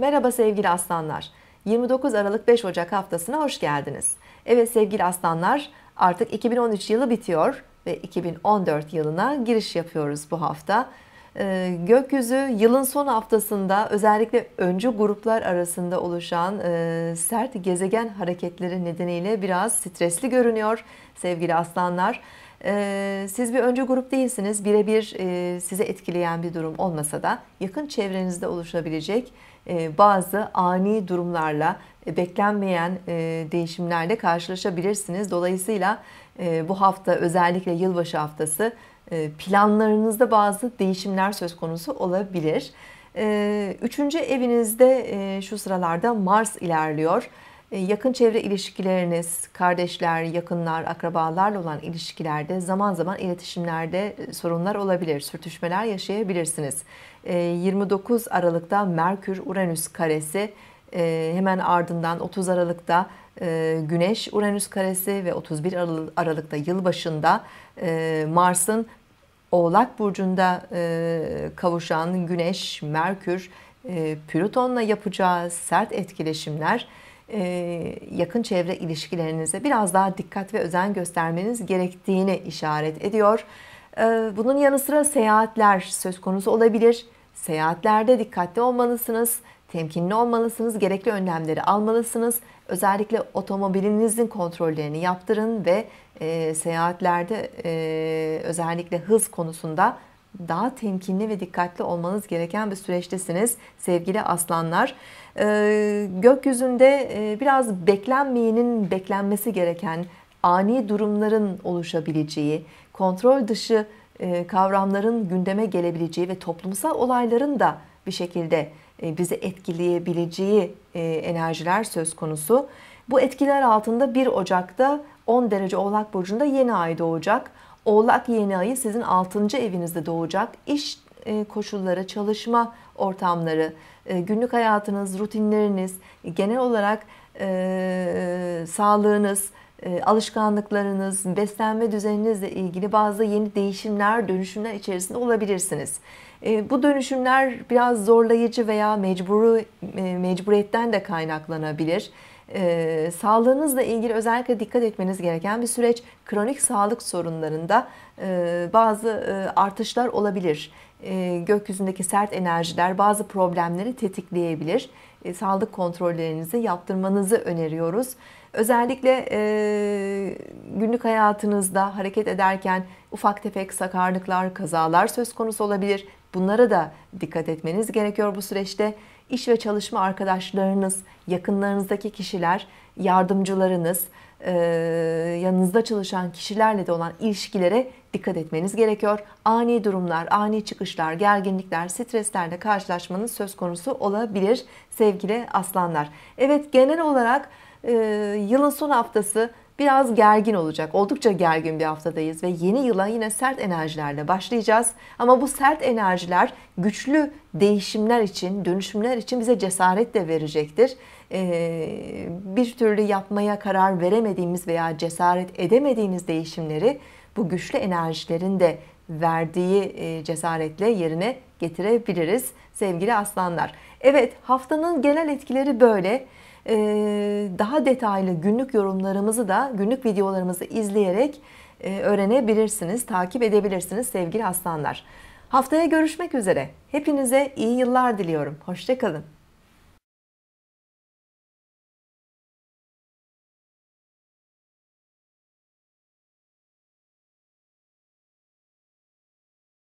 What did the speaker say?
Merhaba sevgili aslanlar. 29 Aralık 5 Ocak haftasına hoş geldiniz. Evet sevgili aslanlar, artık 2013 yılı bitiyor ve 2014 yılına giriş yapıyoruz bu hafta. Ee, gökyüzü yılın son haftasında özellikle öncü gruplar arasında oluşan e, sert gezegen hareketleri nedeniyle biraz stresli görünüyor sevgili aslanlar. Ee, siz bir önce grup değilsiniz. Birebir e, size etkileyen bir durum olmasa da yakın çevrenizde oluşabilecek e, bazı ani durumlarla, e, beklenmeyen e, değişimlerle karşılaşabilirsiniz. Dolayısıyla bu hafta özellikle yılbaşı haftası planlarınızda bazı değişimler söz konusu olabilir. üçüncü evinizde şu sıralarda Mars ilerliyor. E, yakın çevre ilişkileriniz, kardeşler, yakınlar, akrabalarla olan ilişkilerde zaman zaman iletişimlerde e, sorunlar olabilir, sürtüşmeler yaşayabilirsiniz. 29 e, Aralık'ta Merkür Uranüs karesi hemen ardından 30 Aralık'ta Güneş Uranüs karesi ve 31 Aralık'ta yılbaşında Mars'ın Oğlak Burcu'nda kavuşan Güneş, Merkür, Plüton'la yapacağı sert etkileşimler e, yakın çevre ilişkilerinize biraz daha dikkat ve özen göstermeniz gerektiğini işaret ediyor. E, bunun yanı sıra seyahatler söz konusu olabilir. Seyahatlerde dikkatli olmalısınız, temkinli olmalısınız, gerekli önlemleri almalısınız. Özellikle otomobilinizin kontrollerini yaptırın ve e, seyahatlerde özellikle hız konusunda daha temkinli ve dikkatli olmanız gereken bir süreçtesiniz sevgili aslanlar. Ee, gökyüzünde e, biraz beklenmeyenin beklenmesi gereken ani durumların oluşabileceği, kontrol dışı e, kavramların gündeme gelebileceği ve toplumsal olayların da bir şekilde e, bizi etkileyebileceği enerjiler söz konusu. Bu etkiler altında 1 Ocak'ta 10 derece Oğlak Burcu'nda yeni ay doğacak. Oğlak yeni ayı sizin 6. evinizde doğacak. İş e, koşulları, çalışma ortamları, e, günlük hayatınız, rutinleriniz, genel olarak e, sağlığınız, e, alışkanlıklarınız, beslenme düzeninizle ilgili bazı yeni değişimler, dönüşümler içerisinde olabilirsiniz. E, bu dönüşümler biraz zorlayıcı veya mecburu e, mecburiyetten de kaynaklanabilir e, sağlığınızla ilgili özellikle dikkat etmeniz gereken bir süreç. Kronik sağlık sorunlarında e, bazı e, artışlar olabilir. E, gökyüzündeki sert enerjiler bazı problemleri tetikleyebilir. E, sağlık kontrollerinizi yaptırmanızı öneriyoruz. Özellikle e, günlük hayatınızda hareket ederken ufak tefek sakarlıklar, kazalar söz konusu olabilir. Bunlara da dikkat etmeniz gerekiyor bu süreçte. İş ve çalışma arkadaşlarınız, yakınlarınızdaki kişiler, yardımcılarınız, yanınızda çalışan kişilerle de olan ilişkilere dikkat etmeniz gerekiyor. Ani durumlar, ani çıkışlar, gerginlikler, streslerle karşılaşmanız söz konusu olabilir sevgili aslanlar. Evet genel olarak yılın son haftası biraz gergin olacak. Oldukça gergin bir haftadayız ve yeni yıla yine sert enerjilerle başlayacağız. Ama bu sert enerjiler güçlü değişimler için, dönüşümler için bize cesaret de verecektir. Ee, bir türlü yapmaya karar veremediğimiz veya cesaret edemediğimiz değişimleri bu güçlü enerjilerin de verdiği e, cesaretle yerine getirebiliriz sevgili aslanlar. Evet haftanın genel etkileri böyle. Ee, daha detaylı günlük yorumlarımızı da günlük videolarımızı izleyerek e, öğrenebilirsiniz, takip edebilirsiniz sevgili aslanlar. Haftaya görüşmek üzere. Hepinize iyi yıllar diliyorum. Hoşçakalın.